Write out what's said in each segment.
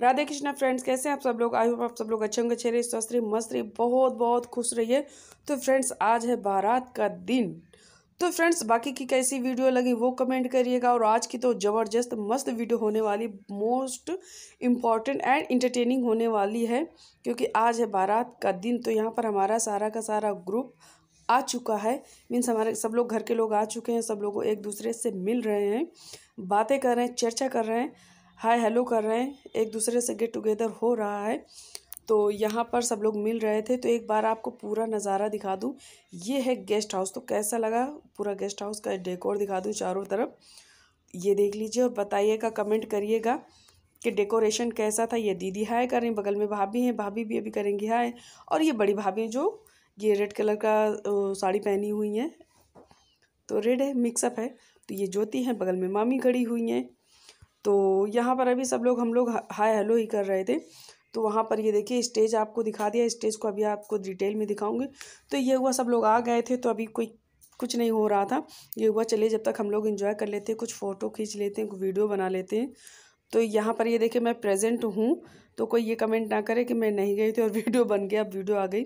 Radhe Krishna friends कैसे हैं आप सब लोग आई होप आप सब लोग अच्छे होंगे अच्छे रहिए स्वस्थ रहिए मस्त रहिए बहुत बहुत खुश रहिए तो फ्रेंड्स आज है बारात का दिन तो फ्रेंड्स बाकी की कैसी वीडियो लगी वो कमेंट करिएगा और आज की तो ज़बरदस्त मस्त वीडियो होने वाली मोस्ट इम्पॉर्टेंट एंड इंटरटेनिंग होने वाली है क्योंकि आज है बारात का दिन तो यहाँ पर हमारा सारा का सारा ग्रुप आ चुका है मीन्स हमारे सब लोग घर के लोग आ चुके हैं सब लोग एक दूसरे से मिल रहे हैं बातें कर रहे हैं चर्चा कर रहे हैं हाय हेलो कर रहे हैं एक दूसरे से गेट टुगेदर हो रहा है तो यहाँ पर सब लोग मिल रहे थे तो एक बार आपको पूरा नज़ारा दिखा दूँ ये है गेस्ट हाउस तो कैसा लगा पूरा गेस्ट हाउस का डेकोर दिखा दूँ चारों तरफ ये देख लीजिए और बताइएगा कमेंट करिएगा कि डेकोरेशन कैसा था ये दीदी हाय कर रही बगल में भाभी हैं भाभी भी अभी करेंगी हाय और ये बड़ी भाभी जो ये रेड कलर का साड़ी पहनी हुई हैं तो रेड है मिक्सअप है तो ये ज्योति हैं बगल में मामी खड़ी हुई हैं तो यहाँ पर अभी सब लोग हम लोग हाय हेलो ही कर रहे थे तो वहाँ पर ये देखिए स्टेज आपको दिखा दिया स्टेज को अभी आपको डिटेल में दिखाऊंगी तो ये हुआ सब लोग आ गए थे तो अभी कोई कुछ नहीं हो रहा था ये हुआ चलिए जब तक हम लोग इन्जॉय कर लेते हैं कुछ फ़ोटो खींच लेते हैं वीडियो बना लेते हैं तो यहाँ पर ये देखिए मैं प्रेजेंट हूँ तो कोई ये कमेंट ना करे कि मैं नहीं गई थी और वीडियो बन गया अब वीडियो आ गई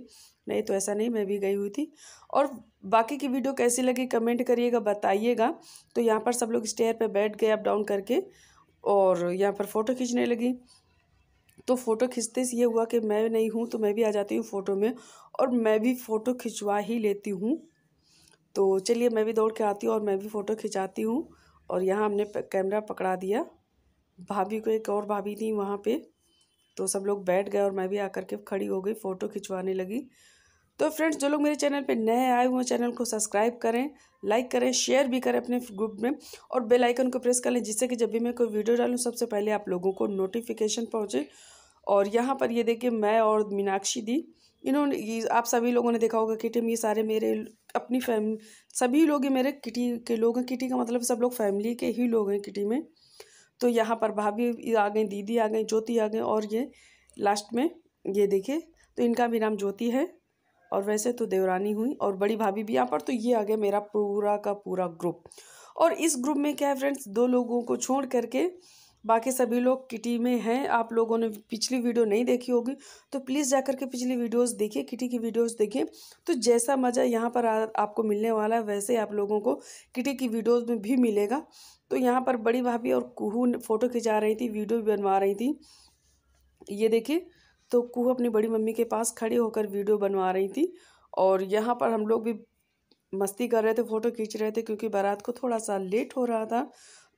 नहीं तो ऐसा नहीं मैं भी गई हुई थी और बाकी की वीडियो कैसी लगी कमेंट करिएगा बताइएगा तो यहाँ पर सब लोग स्टेयर पे बैठ गए अप डाउन करके और यहाँ पर फ़ोटो खींचने लगी तो फ़ोटो खींचते से ये हुआ कि मैं नहीं हूँ तो मैं भी आ जाती हूँ फ़ोटो में और मैं भी फ़ोटो खिंचवा ही लेती हूँ तो चलिए मैं भी दौड़ के आती हूँ और मैं भी फ़ोटो खिंचाती हूँ और यहाँ हमने कैमरा पकड़ा दिया भाभी को एक और भाभी थी वहाँ पे तो सब लोग बैठ गए और मैं भी आकर के खड़ी हो गई फ़ोटो खिंचवाने लगी तो फ्रेंड्स जो लोग मेरे चैनल पे नए आए हुए चैनल को सब्सक्राइब करें लाइक करें शेयर भी करें अपने ग्रुप में और बेल आइकन को प्रेस कर लें जिससे कि जब भी मैं कोई वीडियो डालूं सबसे पहले आप लोगों को नोटिफिकेशन पहुँचे और यहाँ पर ये देखिए मैं और मीनाक्षी दी इन्होंने आप सभी लोगों ने देखा होगा किटी में ये सारे मेरे अपनी फैम सभी लोग मेरे किटी के लोग हैं किटी का मतलब सब लोग फैमिली के ही लोग हैं किटी में तो यहाँ पर भाभी आ गई दीदी आ गई ज्योति आ गई और ये लास्ट में ये देखे तो इनका भी नाम ज्योति है और वैसे तो देवरानी हुई और बड़ी भाभी भी यहाँ पर तो ये आ गया मेरा पूरा का पूरा ग्रुप और इस ग्रुप में क्या है फ्रेंड्स दो लोगों को छोड़ करके बाकी सभी लोग किटी में हैं आप लोगों ने पिछली वीडियो नहीं देखी होगी तो प्लीज़ जाकर के पिछली वीडियोस देखिए किटी की वीडियोस देखिए तो जैसा मज़ा यहाँ पर आ, आपको मिलने वाला है वैसे आप लोगों को किटी की वीडियोस में भी मिलेगा तो यहाँ पर बड़ी भाभी और कुहू फ़ोटो खिंचा रही थी वीडियो भी बनवा रही थी ये देखिए तो कुह अपनी बड़ी मम्मी के पास खड़े होकर वीडियो बनवा रही थी और यहाँ पर हम लोग भी मस्ती कर रहे थे फ़ोटो खींच रहे थे क्योंकि बारात को थोड़ा सा लेट हो रहा था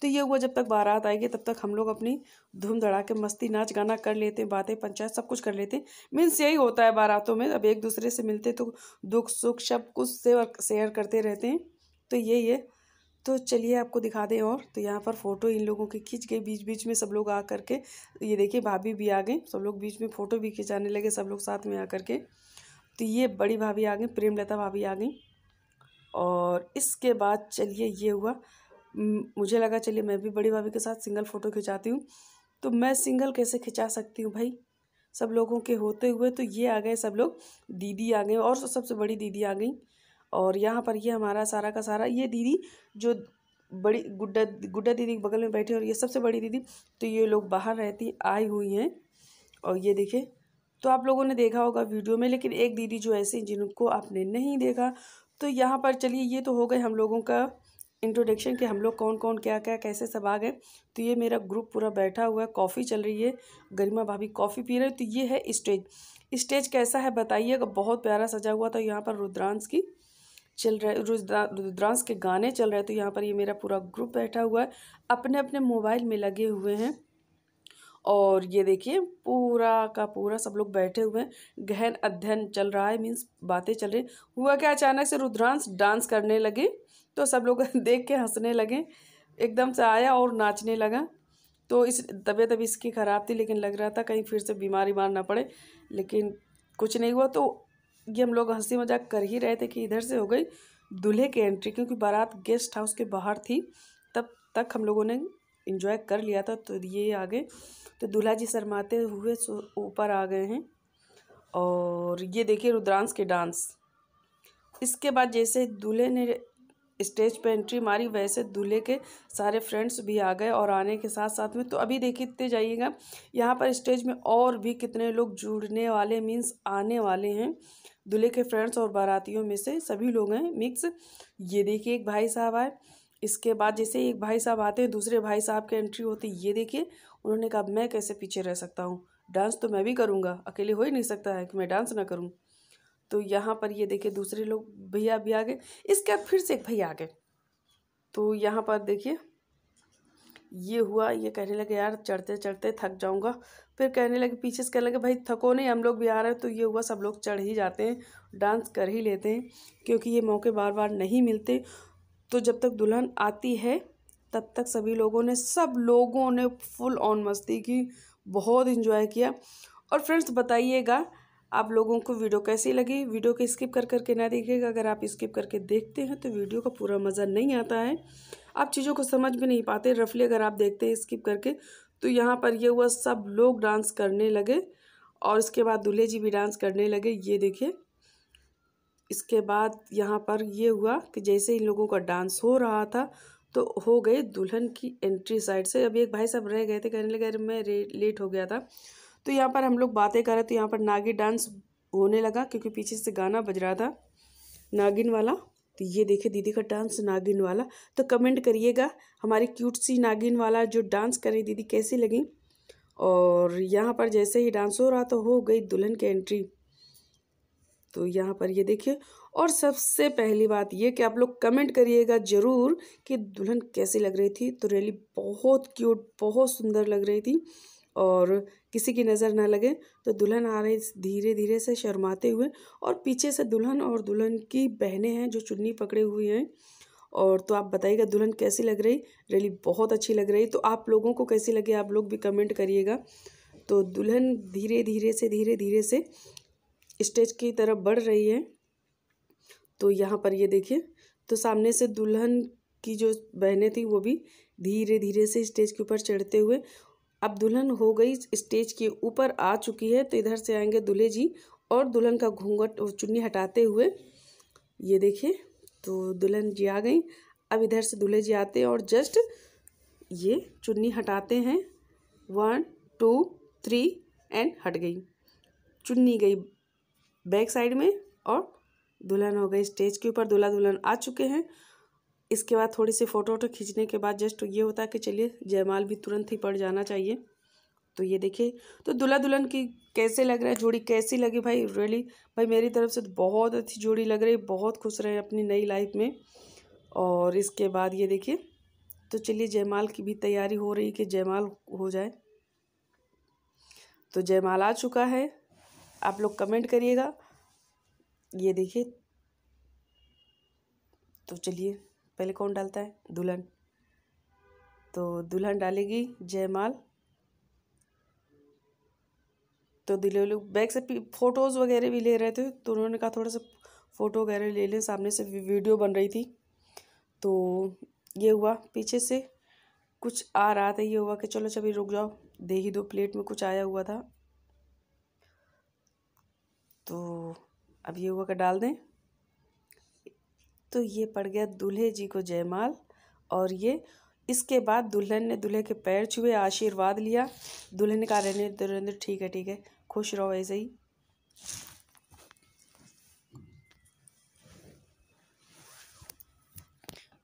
तो ये हुआ जब तक बारात आएगी तब तक हम लोग अपनी धूम धड़ाके मस्ती नाच गाना कर लेते बातें पंचायत सब कुछ कर लेते मीन्स यही होता है बारातों में अब एक दूसरे से मिलते तो दुख सुख सब कुछ से शेयर करते रहते हैं तो यही है तो चलिए आपको दिखा दें और तो यहाँ पर फ़ोटो इन लोगों की खींच गई बीच बीच में सब लोग आ करके ये देखिए भाभी भी आ गई सब लोग बीच में फ़ोटो भी खिंचाने लगे सब लोग साथ में आ करके तो ये बड़ी भाभी आ गई प्रेमलता भाभी आ गई और इसके बाद चलिए ये हुआ मुझे लगा चलिए मैं भी बड़ी भाभी के साथ सिंगल फ़ोटो खिंचाती हूँ तो मैं सिंगल कैसे खिंचा सकती हूँ भाई सब लोगों के होते हुए तो ये आ गए सब लोग दीदी आ गए और सबसे बड़ी दीदी आ गई और यहाँ पर ये हमारा सारा का सारा ये दीदी जो बड़ी गुड्डा गुड्डा दीदी के बगल में बैठी और ये सबसे बड़ी दीदी तो ये लोग बाहर रहती आई हुई हैं और ये देखे तो आप लोगों ने देखा होगा वीडियो में लेकिन एक दीदी जो ऐसे जिनको आपने नहीं देखा तो यहाँ पर चलिए ये तो हो गए हम लोगों का इंट्रोडक्शन कि हम लोग कौन कौन क्या क्या कैसे सब आ गए तो ये मेरा ग्रुप पूरा बैठा हुआ है कॉफ़ी चल रही है गरिमा भाभी कॉफ़ी पी रहे हैं तो ये है स्टेज स्टेज कैसा है बताइएगा बहुत प्यारा सजा हुआ था यहाँ पर रुद्रांश की चल रहे रुद्रांश के गाने चल रहे तो यहाँ पर ये मेरा पूरा ग्रुप बैठा हुआ है अपने अपने मोबाइल में लगे हुए हैं और ये देखिए पूरा का पूरा सब लोग बैठे हुए हैं गहन अध्ययन चल रहा है मीन्स बातें चल रही हुआ क्या अचानक से रुद्रांश डांस करने लगे तो सब लोग देख के हंसने लगे एकदम से आया और नाचने लगा तो इस तबीयत अभी इसकी ख़राब थी लेकिन लग रहा था कहीं फिर से बीमारी मार ना पड़े लेकिन कुछ नहीं हुआ तो ये हम लोग हंसी मजाक कर ही रहे थे कि इधर से हो गई दूल्हे की एंट्री क्योंकि बारात गेस्ट हाउस के बाहर थी तब तक हम लोगों ने इन्जॉय कर लिया था तो ये आ गए तो दूल्हा जी शरमाते हुए ऊपर आ गए हैं और ये देखिए रुद्रांश के डांस इसके बाद जैसे दूल्हे ने स्टेज पे एंट्री मारी वैसे दूल्हे के सारे फ्रेंड्स भी आ गए और आने के साथ साथ में तो अभी देखते जाइएगा यहाँ पर स्टेज में और भी कितने लोग जुड़ने वाले मीन्स आने वाले हैं दूल्हे के फ्रेंड्स और बारातियों में से सभी लोग हैं मिक्स ये देखिए एक भाई साहब आए इसके बाद जैसे एक भाई साहब आते हैं दूसरे भाई साहब के एंट्री होती ये देखिए उन्होंने कहा मैं कैसे पीछे रह सकता हूँ डांस तो मैं भी करूँगा अकेले हो ही नहीं सकता है कि मैं डांस ना करूँ तो यहाँ पर ये देखिए दूसरे लोग भैया भी आ गए इसके बाद फिर से एक भैया आ गए तो यहाँ पर देखिए ये हुआ ये कहने लगे यार चढ़ते चढ़ते थक जाऊँगा फिर कहने लगे पीछे से कहने लगे भाई थको नहीं हम लोग भी आ रहे हैं तो ये हुआ सब लोग चढ़ ही जाते हैं डांस कर ही लेते हैं क्योंकि ये मौके बार बार नहीं मिलते तो जब तक दुल्हन आती है तब तक सभी लोगों ने सब लोगों ने फुल ऑन मस्ती की बहुत इन्जॉय किया और फ्रेंड्स बताइएगा आप लोगों को वीडियो कैसी लगी वीडियो को स्किप कर करके ना देखिएगा अगर आप स्किप करके देखते हैं तो वीडियो का पूरा मज़ा नहीं आता है आप चीज़ों को समझ भी नहीं पाते रफली अगर आप देखते हैं स्किप करके तो यहाँ पर ये हुआ सब लोग डांस करने लगे और इसके बाद दूल्हे जी भी डांस करने लगे ये देखिए इसके बाद यहाँ पर ये हुआ कि जैसे इन लोगों का डांस हो रहा था तो हो गए दुल्हन की एंट्री साइड से अभी एक भाई साहब रह गए थे कहने लगे अरे मैं लेट हो गया था तो यहाँ पर हम लोग बातें कर रहे तो यहाँ पर नागिन डांस होने लगा क्योंकि पीछे से गाना बज रहा था नागिन वाला तो ये देखे दीदी का डांस नागिन वाला तो कमेंट करिएगा हमारी क्यूट सी नागिन वाला जो डांस कर रही दीदी कैसी लगी और यहाँ पर जैसे ही डांस हो रहा तो हो गई दुल्हन की एंट्री तो यहाँ पर ये देखिए और सबसे पहली बात ये कि आप लोग कमेंट करिएगा ज़रूर कि दुल्हन कैसी लग रही थी तो रैली बहुत क्यूट बहुत सुंदर लग रही थी और किसी की नज़र ना लगे तो दुल्हन आ रही धीरे धीरे से शर्माते हुए और पीछे से दुल्हन और दुल्हन की बहनें हैं जो चुन्नी पकड़े हुई हैं और तो आप बताइएगा दुल्हन कैसी लग रही रैली बहुत अच्छी लग रही तो आप लोगों को कैसी लगी आप लोग भी कमेंट करिएगा तो दुल्हन धीरे धीरे से धीरे धीरे से स्टेज की तरफ बढ़ रही है तो यहाँ पर ये देखिए तो सामने से दुल्हन की जो बहनें थी वो भी धीरे धीरे से स्टेज के ऊपर चढ़ते हुए अब दुल्हन हो गई स्टेज के ऊपर आ चुकी है तो इधर से आएंगे दूल्हे जी और दुल्हन का घूंघट चुन्नी हटाते हुए ये देखिए तो दुल्हन जी आ गई अब इधर से दूल्हे जी आते हैं और जस्ट ये चुन्नी हटाते हैं वन टू थ्री एंड हट गई चुन्नी गई बैक साइड में और दुल्हन हो गई स्टेज के ऊपर दूल्हा दुल्हन आ चुके हैं इसके बाद थोड़ी सी फ़ोटो वोटो खींचने के बाद जस्ट ये होता है कि चलिए जयमाल भी तुरंत ही पड़ जाना चाहिए तो ये देखिए तो दुल्हा दुल्हन की कैसे लग रहा है जोड़ी कैसी लगी भाई रियली भाई मेरी तरफ से तो बहुत अच्छी जोड़ी लग रही बहुत खुश रहे अपनी नई लाइफ में और इसके बाद ये देखिए तो चलिए जयमाल की भी तैयारी हो रही कि जयमाल हो जाए तो जयमाल आ चुका है आप लोग कमेंट करिएगा ये देखिए तो चलिए पहले कौन डालता है दुल्हन तो दुल्हन डालेगी जयमाल तो दिल्ली लोग बैग से फ़ोटोज़ वगैरह भी ले रहे थे तो उन्होंने कहा थोड़ा सा फ़ोटो वगैरह ले लें सामने से वीडियो बन रही थी तो ये हुआ पीछे से कुछ आ रहा था ये हुआ कि चलो चभी रुक जाओ दे ही दो प्लेट में कुछ आया हुआ था तो अब ये हुआ कि डाल दें तो ये पड़ गया दूल्हे जी को जयमाल और ये इसके बाद दुल्हन ने दूल्हे के पैर छुए आशीर्वाद लिया दुल्हन ने कहा रहने दुरेंद्र ठीक है ठीक है खुश रहो ऐसे ही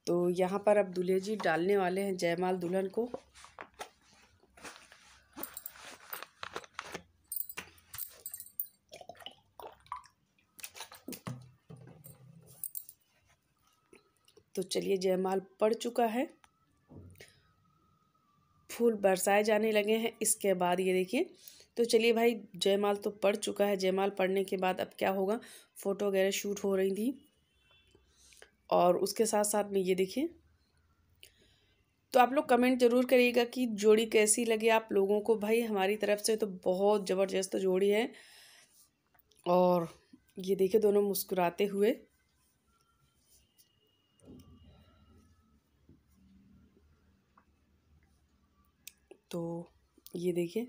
तो यहाँ पर अब दूल्हे जी डालने वाले हैं जयमाल दुल्हन को चलिए जयमाल पड़ चुका है फूल बरसाए जाने लगे हैं इसके बाद ये देखिए तो चलिए भाई जयमाल तो पड़ चुका है जयमाल पड़ने के बाद अब क्या होगा फ़ोटो वगैरह शूट हो रही थी और उसके साथ साथ में ये देखिए तो आप लोग कमेंट ज़रूर करिएगा कि जोड़ी कैसी लगी आप लोगों को भाई हमारी तरफ से तो बहुत ज़बरदस्त जोड़ी है और ये देखिए दोनों मुस्कुराते हुए तो ये देखिए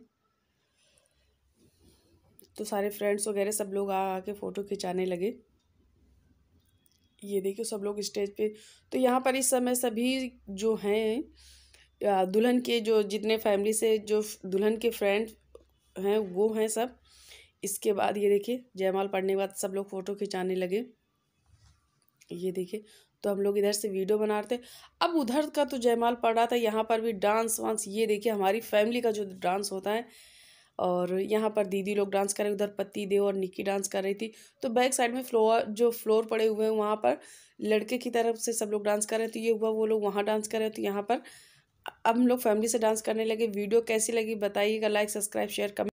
तो सारे फ्रेंड्स वगैरह सब लोग आ आके फ़ोटो खिंचाने लगे ये देखिए सब लोग स्टेज पे तो यहाँ पर इस समय सभी जो हैं दुल्हन के जो जितने फैमिली से जो दुल्हन के फ्रेंड हैं वो हैं सब इसके बाद ये देखिए जयमाल पढ़ने के बाद सब लोग फ़ोटो खिंचाने लगे ये देखिए तो हम लोग इधर से वीडियो बना रहे थे अब उधर का तो जयमाल पड़ रहा था यहाँ पर भी डांस वांस ये देखिए हमारी फैमिली का जो डांस होता है और यहाँ पर दीदी लोग डांस कर रहे उधर पति देव और निक्की डांस कर रही थी तो बैक साइड में फ्लोर जो फ्लोर पड़े हुए हैं वहाँ पर लड़के की तरफ से सब लोग डांस कर रहे हैं तो ये हुआ वो लोग वहाँ डांस कर रहे तो यहाँ पर अब हम लोग फैमिली से डांस करने लगे वीडियो कैसी लगी बताइएगा लाइक सब्सक्राइब शेयर कमेंट